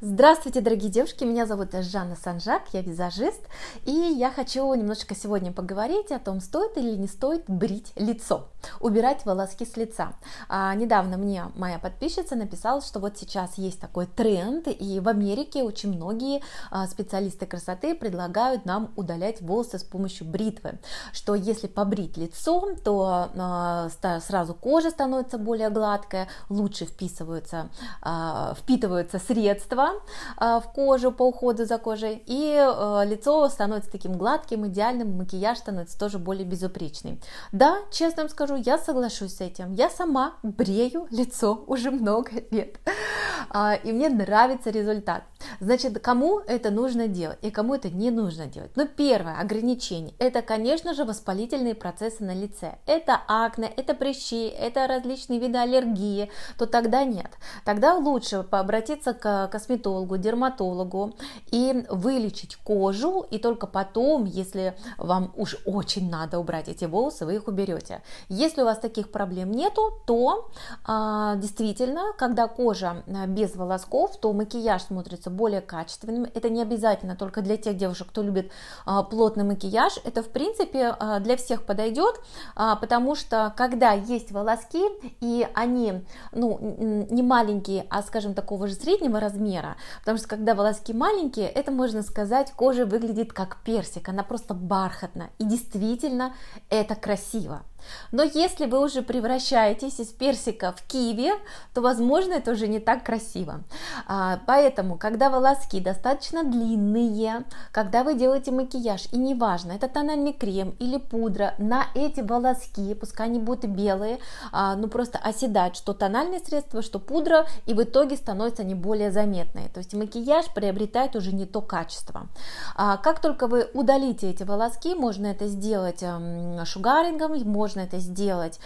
Здравствуйте, дорогие девушки, меня зовут Жанна Санжак, я визажист, и я хочу немножечко сегодня поговорить о том, стоит или не стоит брить лицо, убирать волоски с лица. А, недавно мне моя подписчица написала, что вот сейчас есть такой тренд, и в Америке очень многие а, специалисты красоты предлагают нам удалять волосы с помощью бритвы, что если побрить лицо, то а, сразу кожа становится более гладкая, лучше вписываются, а, впитываются средства, Э, в кожу по уходу за кожей, и э, лицо становится таким гладким, идеальным, макияж становится тоже более безупречный. Да, честно вам скажу, я соглашусь с этим. Я сама брею лицо уже много лет, а, и мне нравится результат. Значит, кому это нужно делать и кому это не нужно делать? Ну, первое ограничение – это, конечно же, воспалительные процессы на лице. Это акне, это прыщи, это различные виды аллергии, то тогда нет. Тогда лучше обратиться к косметологу, косметологу, дерматологу и вылечить кожу, и только потом, если вам уж очень надо убрать эти волосы, вы их уберете. Если у вас таких проблем нету, то а, действительно, когда кожа а, без волосков, то макияж смотрится более качественным. Это не обязательно только для тех девушек, кто любит а, плотный макияж. Это, в принципе, а, для всех подойдет, а, потому что когда есть волоски, и они, ну, не маленькие, а, скажем, такого же среднего размера, размера. Потому что когда волоски маленькие, это, можно сказать, кожа выглядит как персик, она просто бархатна. И действительно это красиво. Но если вы уже превращаетесь из персика в киви, то, возможно, это уже не так красиво. А, поэтому, когда волоски достаточно длинные, когда вы делаете макияж, и неважно, это тональный крем или пудра, на эти волоски, пускай они будут белые, а, ну просто оседать, что тональное средство, что пудра, и в итоге становятся они более заметные. То есть макияж приобретает уже не то качество. А, как только вы удалите эти волоски, можно это сделать эм, шугарингом, можно можно это сделать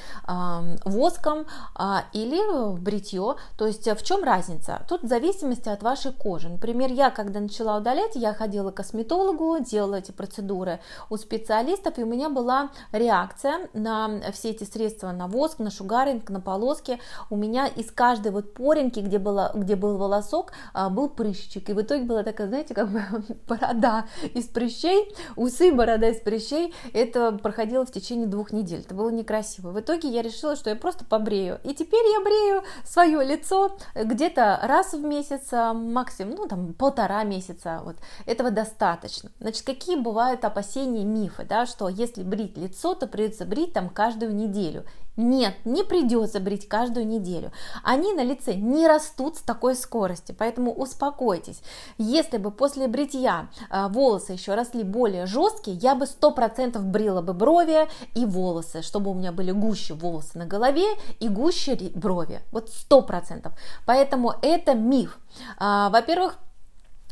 воском а, или бритье. То есть э, в чем разница? Тут в зависимости от вашей кожи. Например, я когда начала удалять, я ходила к косметологу, делала эти процедуры у специалистов, и у меня была реакция на все эти средства, на воск, на шугаринг, на полоски. У меня из каждой вот поринки, где, было, где был волосок, а, был прыщик. И в итоге была такая, знаете, как бы борода из прыщей, усы, борода из прыщей. Это проходило в течение двух недель это было некрасиво. В итоге я решила, что я просто побрею. И теперь я брею свое лицо где-то раз в месяц, а, максимум, ну там полтора месяца. Вот этого достаточно. Значит, какие бывают опасения, мифы, да, что если брить лицо, то придется брить там каждую неделю. Нет, не придется брить каждую неделю. Они на лице не растут с такой скоростью, поэтому успокойтесь. Если бы после бритья а, волосы еще росли более жесткие, я бы 100% брила бы брови и волосы сделать, чтобы у меня были гуще волосы на голове и гуще брови. Вот сто процентов. Поэтому это миф. А, во-первых,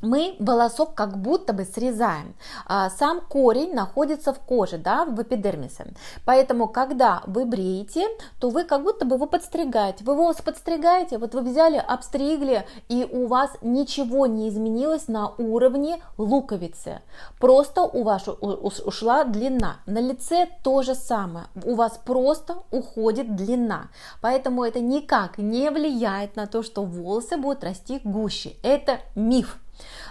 мы волосок как будто бы срезаем. А, сам корень находится в коже, да, в эпидермисе. Поэтому, когда вы бреете, то вы как будто бы его подстригаете. Вы его подстригаете, вот вы взяли, обстригли, и у вас ничего не изменилось на уровне луковицы. Просто у вас ушла длина. На лице то же самое. У вас просто уходит длина. Поэтому это никак не влияет на то, что волосы будут расти гуще. Это миф.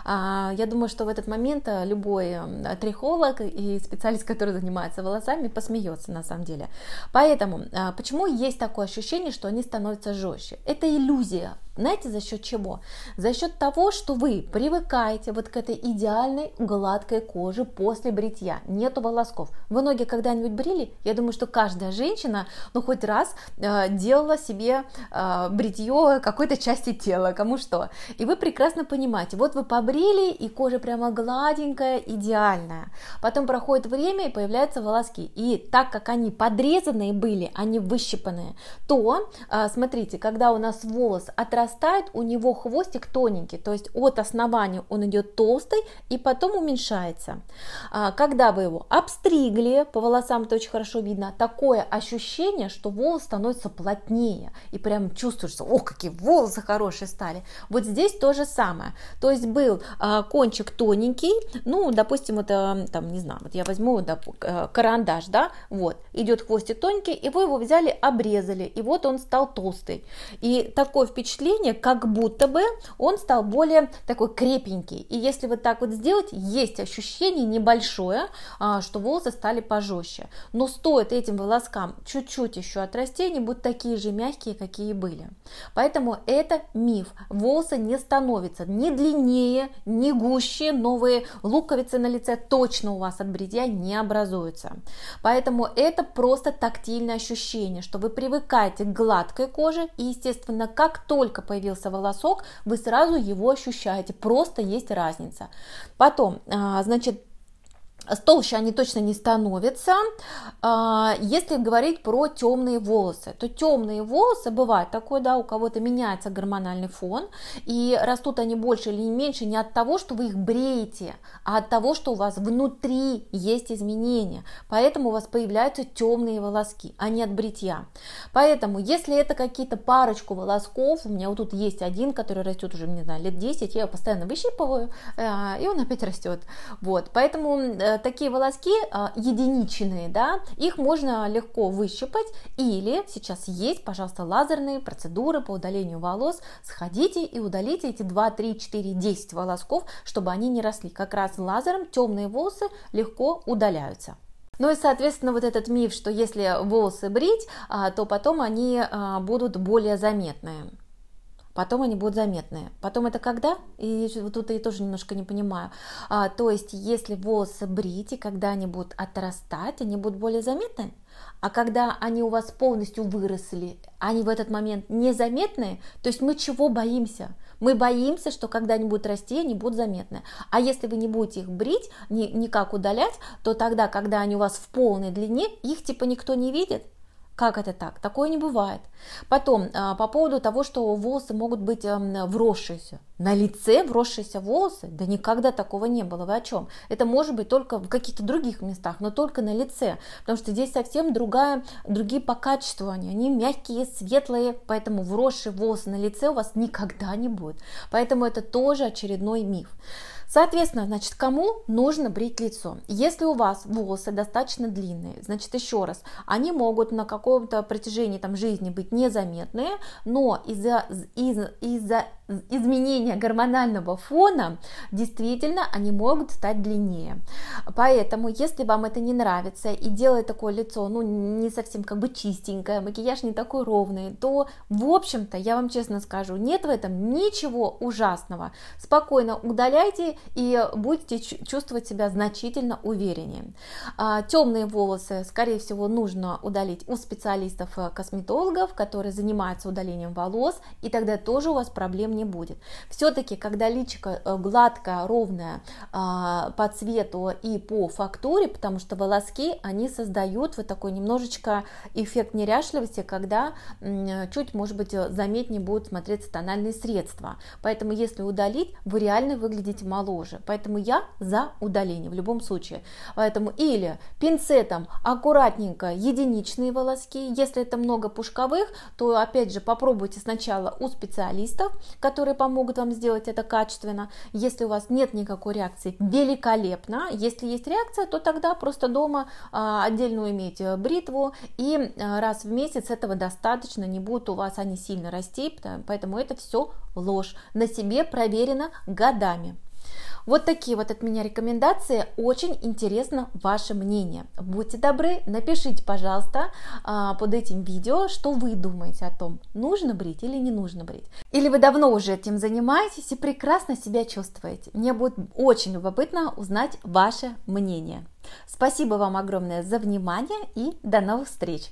А, я думаю, что в этот момент э, любой э, трихолог и специалист, который занимается волосами, посмеется на самом деле. Поэтому, а, почему есть такое ощущение, что они становятся жестче? Это иллюзия, знаете, за счет чего? За счет того, что вы привыкаете вот к этой идеальной гладкой коже после бритья. Нету волосков. Вы ноги когда-нибудь брили? Я думаю, что каждая женщина, ну, хоть раз э, делала себе э, бритье какой-то части тела, кому что. И вы прекрасно понимаете, вот вы побрили, и кожа прямо гладенькая, идеальная. Потом проходит время, и появляются волоски. И так как они подрезанные были, они а выщипанные, то, э, смотрите, когда у нас волос отрастает, вырастает, у него хвостик тоненький, то есть от основания он идет толстый и потом уменьшается. А, когда вы его обстригли, по волосам это очень хорошо видно, такое ощущение, что волос становится плотнее и прям чувствуется, о, какие волосы хорошие стали. Вот здесь то же самое, то есть был а, кончик тоненький, ну, допустим, это, а, там, не знаю, вот я возьму карандаш, да, вот, идет хвостик тоненький, и вы его взяли, обрезали, и вот он стал толстый. И такое впечатление, давление, как будто бы он стал более такой крепенький. И если вот так вот сделать, есть ощущение небольшое, а, что волосы стали пожестче. Но стоит этим волоскам чуть-чуть еще отрасти, они будут такие же мягкие, какие были. Поэтому это миф. Волосы не становятся ни длиннее, ни гуще, новые луковицы на лице точно у вас от бритья не образуются. Поэтому это просто тактильное ощущение, что вы привыкаете к гладкой коже, и, естественно, как только только появился волосок, вы сразу его ощущаете, просто есть разница. Потом, а, значит, толще они точно не становятся. А, если говорить про темные волосы, то темные волосы бывают такое, да, у кого-то меняется гормональный фон, и растут они больше или меньше не от того, что вы их бреете, а от того, что у вас внутри есть изменения. Поэтому у вас появляются темные волоски, а не от бритья. Поэтому, если это какие-то парочку волосков, у меня вот тут есть один, который растет уже, не знаю, лет 10, я его постоянно выщипываю, а, и он опять растет. Вот, поэтому э, Э, такие волоски э, единичные, да, их можно легко выщипать или сейчас есть, пожалуйста, лазерные процедуры по удалению волос, сходите и удалите эти 2, 3, 4, 10 волосков, чтобы они не росли. Как раз лазером темные волосы легко удаляются. Ну и, соответственно, вот этот миф, что если волосы брить, а, то потом они а, будут более заметные потом они будут заметные. Потом это когда? И вот тут я тоже немножко не понимаю. А, то есть, если волосы брить, и когда они будут отрастать, они будут более заметны? А когда они у вас полностью выросли, они в этот момент незаметные. То есть мы чего боимся? Мы боимся, что когда они будут расти, они будут заметны. А если вы не будете их брить, ни, никак удалять, то тогда, когда они у вас в полной длине, их типа никто не видит, как это так? Такое не бывает. Потом, а, по поводу того, что волосы могут быть эм, вросшиеся. На лице вросшиеся волосы? Да никогда такого не было. Вы о чем? Это может быть только в каких-то других местах, но только на лице. Потому что здесь совсем другая, другие по качеству они. Они мягкие, светлые, поэтому вросшие волосы на лице у вас никогда не будет. Поэтому это тоже очередной миф. Соответственно, значит, кому нужно брить лицо? Если у вас волосы достаточно длинные, значит, еще раз, они могут на каком-то протяжении там, жизни быть незаметные, но из-за из, из изменения гормонального фона, действительно они могут стать длиннее. Поэтому, если вам это не нравится и делает такое лицо, ну, не совсем как бы чистенькое, макияж не такой ровный, то, в общем-то, я вам честно скажу, нет в этом ничего ужасного. Спокойно удаляйте и будете чувствовать себя значительно увереннее. А, темные волосы, скорее всего, нужно удалить у специалистов-косметологов, э, которые занимаются удалением волос, и тогда тоже у вас проблем не не будет. Все-таки, когда личико э, гладкое, ровное а, по цвету и по фактуре, потому что волоски, они создают вот такой немножечко эффект неряшливости, когда чуть, может быть, заметнее будут смотреться тональные средства. Поэтому, если удалить, вы реально выглядите моложе. Поэтому я за удаление в любом случае. Поэтому или пинцетом аккуратненько единичные волоски, если это много пушковых, то опять же попробуйте сначала у специалистов, которые помогут вам сделать это качественно. Если у вас нет никакой реакции, великолепно. Если есть реакция, то тогда просто дома а, отдельно иметь бритву, и а, раз в месяц этого достаточно, не будут у вас они сильно расти, поэтому это все ложь. На себе проверено годами. Вот такие вот от меня рекомендации. Очень интересно ваше мнение. Будьте добры, напишите, пожалуйста, а, под этим видео, что вы думаете о том, нужно брить или не нужно брить. Или вы давно уже этим занимаетесь и прекрасно себя чувствуете. Мне будет очень любопытно узнать ваше мнение. Спасибо вам огромное за внимание и до новых встреч!